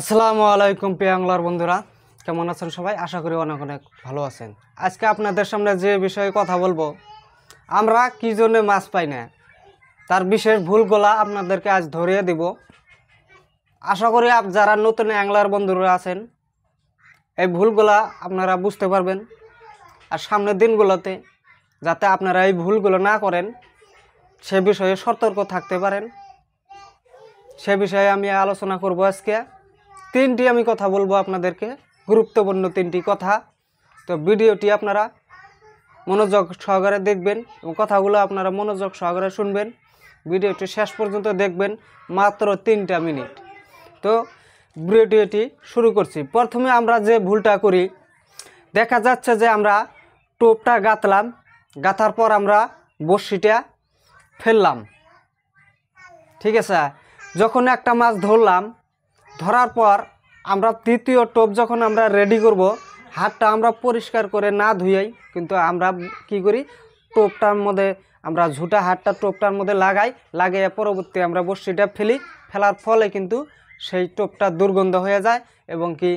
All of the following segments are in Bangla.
আসসালামু আলাইকুম পেয়াংলার বন্ধুরা কেমন আছেন সবাই আশা করি অনেক অনেক ভালো আছেন আজকে আপনাদের সামনে যে বিষয়ে কথা বলবো আমরা কি জন্য মাছ পাই না তার বিশেষ ভুলগুলা আপনাদেরকে আজ ধরিয়ে দিব আশা করি আপ যারা নতুন অ্যাংলার বন্ধুরা আছেন এই ভুলগুলা আপনারা বুঝতে পারবেন আর সামনের দিনগুলোতে যাতে আপনারা এই ভুলগুলো না করেন সে বিষয়ে সতর্ক থাকতে পারেন সে বিষয়ে আমি আলোচনা করব আজকে তিনটি আমি কথা বলবো আপনাদেরকে গুরুত্বপূর্ণ তিনটি কথা তো ভিডিওটি আপনারা মনোযোগ সহকারে দেখবেন এবং কথাগুলো আপনারা মনোযোগ সহকারে শুনবেন ভিডিওটি শেষ পর্যন্ত দেখবেন মাত্র তিনটা মিনিট তো ভিডিওটি শুরু করছি প্রথমে আমরা যে ভুলটা করি দেখা যাচ্ছে যে আমরা টোপটা গাঁথলাম গাঁথার পর আমরা বসিটা ফেললাম ঠিক আছে যখন একটা মাছ ধরলাম ধরার পর আমরা তৃতীয় টোপ যখন আমরা রেডি করব হাতটা আমরা পরিষ্কার করে না ধুয়েই কিন্তু আমরা কি করি টোপটার মধ্যে আমরা ঝুটা হাতটা টোপটার মধ্যে লাগাই লাগিয়ে পরবর্তী আমরা বস্তিটা ফেলি ফেলার ফলে কিন্তু সেই টোপটা দুর্গন্ধ হয়ে যায় এবং কি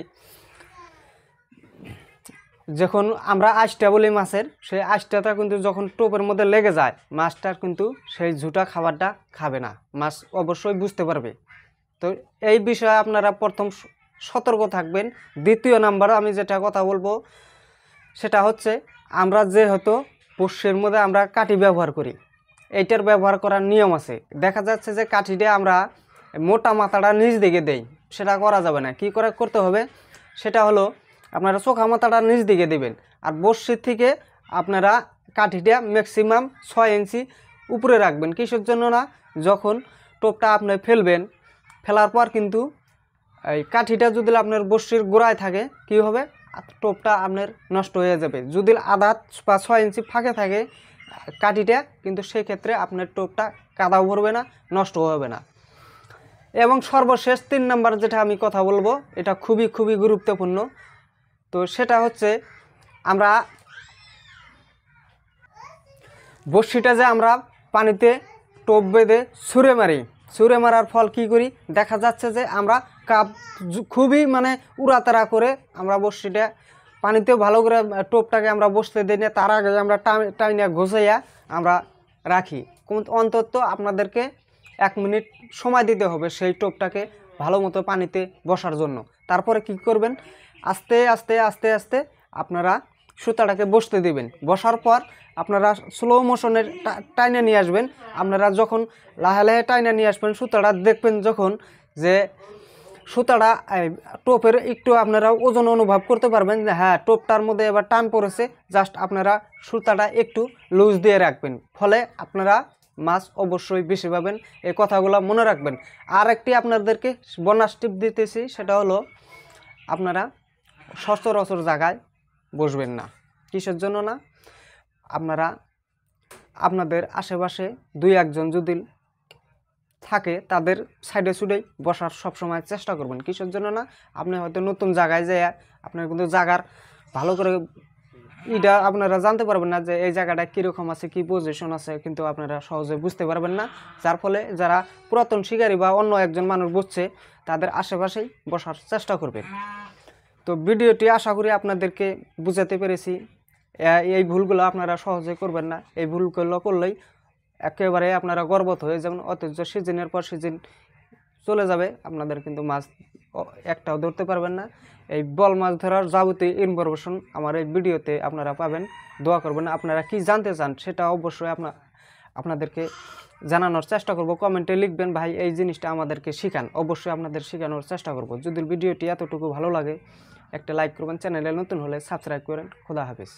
যখন আমরা আঁশটা বলি মাছের সেই আঁশটাটা কিন্তু যখন টোপের মধ্যে লেগে যায় মাছটার কিন্তু সেই ঝুটা খাবারটা খাবে না মাছ অবশ্যই বুঝতে পারবে তো এই বিষয়ে আপনারা প্রথম সতর্ক থাকবেন দ্বিতীয় নাম্বার আমি যেটা কথা বলবো সেটা হচ্ছে আমরা যেহেতু পোষ্যের মধ্যে আমরা কাঠি ব্যবহার করি এইটার ব্যবহার করার নিয়ম আছে দেখা যাচ্ছে যে কাঠিটা আমরা মোটা মাথাটা নিচ দিকে দেই সেটা করা যাবে না কি করে করতে হবে সেটা হলো আপনারা চোখা মাথাটা নিচ দিকে দেবেন আর বর্ষির থেকে আপনারা কাঠিটা ম্যাক্সিমাম ছয় ইঞ্চি উপরে রাখবেন কিসের জন্য না যখন টোপটা আপনি ফেলবেন ফেলার পর কিন্তু এই কাঠিটা যদি আপনার বস্তির গোড়ায় থাকে কি হবে টোপটা আপনার নষ্ট হয়ে যাবে যদি আধা বা ছয় ইঞ্চি ফাঁকে থাকে কাঠিটা কিন্তু সেই ক্ষেত্রে আপনার টোপটা কাদাও ভরবে না নষ্ট হবে না এবং সর্বশেষ তিন নাম্বার যেটা আমি কথা বলবো এটা খুবই খুবই গুরুত্বপূর্ণ তো সেটা হচ্ছে আমরা বড়শিটা যে আমরা পানিতে টোপ বেঁধে ছুঁড়ে মারি ছুঁড়ে মারার ফল কি করি দেখা যাচ্ছে যে আমরা কাপ খুবই মানে উড়াতাড়া করে আমরা বসিটা পানিতেও ভালো করে টোপটাকে আমরা বসতে দিই না তার আগে আমরা টাইনা ঘষাইয়া আমরা রাখি অন্তত আপনাদেরকে এক মিনিট সময় দিতে হবে সেই টোপটাকে ভালো মতো পানিতে বসার জন্য তারপরে কি করবেন আস্তে আস্তে আস্তে আস্তে আপনারা সুতাটাকে বসতে দিবেন বসার পর আপনারা স্লো মোশনের টাইনে নিয়ে আসবেন আপনারা যখন লাহে লাহে টাইনে নিয়ে আসবেন সুতাটা দেখবেন যখন যে সুতাটা টোপের একটু আপনারা ওজন অনুভব করতে পারবেন যে হ্যাঁ টোপটার মধ্যে এবার টান পড়েছে জাস্ট আপনারা সুতাটা একটু লুজ দিয়ে রাখবেন ফলে আপনারা মাছ অবশ্যই বেশি পাবেন এই কথাগুলো মনে রাখবেন আর একটি আপনাদেরকে বোনাস টিপ দিতেছি সেটা হলো আপনারা সচরাচর জায়গায় বসবেন না কিসের জন্য না আপনারা আপনাদের আশেপাশে দুই একজন যদি থাকে তাদের সাইডে সুডে বসার সবসময় চেষ্টা করবেন কিসের জন্য না আপনি হয়তো নতুন জায়গায় যায় আপনার কিন্তু জায়গার ভালো করে এটা আপনারা জানতে পারবেন না যে এই জায়গাটা কীরকম আছে কি পজিশন আছে কিন্তু আপনারা সহজে বুঝতে পারবেন না যার ফলে যারা পুরাতন শিকারী বা অন্য একজন মানুষ বুঝছে তাদের আশেপাশেই বসার চেষ্টা করবেন তো ভিডিওটি আশা করি আপনাদেরকে বুঝাতে পেরেছি এই ভুলগুলো আপনারা সহজে করবেন না এই ভুলগুলো করলেই একেবারে আপনারা গর্বত হয়ে যাবেন অথচ সিজনের পর সিজন চলে যাবে আপনাদের কিন্তু মাছ একটাও ধরতে পারবেন না এই বল মাছ ধরার যাবতীয় ইনফরমেশন আমার এই ভিডিওতে আপনারা পাবেন দোয়া করবেন আপনারা কি জানতে চান সেটা অবশ্যই আপনা আপনাদেরকে জানানোর চেষ্টা করব কমেন্টে লিখবেন ভাই এই জিনিসটা আমাদেরকে শেখান অবশ্যই আপনাদের শেখানোর চেষ্টা করব যদি ভিডিওটি এতটুকু ভালো লাগে একটা লাইক করবেন চ্যানেলে নতুন হলে সাবস্ক্রাইব করেন খোদা হাফিজ